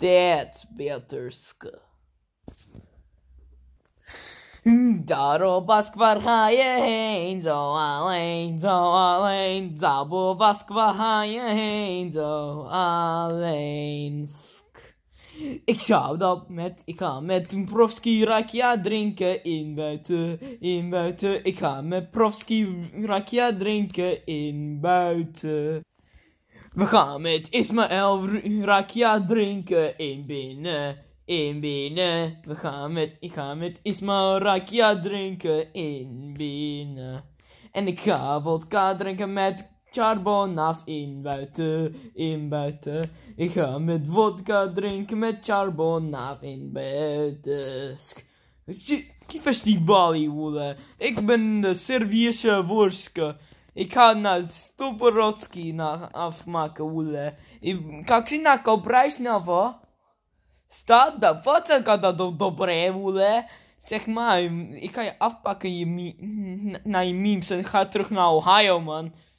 that, Beaterske. Daarop was ga je heen, zo oh, alleen, zo oh, alleen. Zabo was waar ga je heen, zo oh, alleen. Ik zou dat met, ik ga met een profski rakia drinken in buiten, in buiten. Ik ga met profski rakia drinken in buiten. We gaan met Ismaël rakia drinken. in binnen, in binnen. We gaan met, ik ga met Ismaël rakia drinken. in binnen. En ik ga vodka drinken met Charbonaf in buiten, in buiten. Ik ga met vodka drinken met Charbonaf in buiten. Festivalie woede. Ik ben de Servische worske. i kanał Stuborowski na Afmakule. I jak się nakobrać nowo? Stada, po co gada do dobre ule? Zech mam, i kaj afpak na imim, sen hatruch na Ohio, man.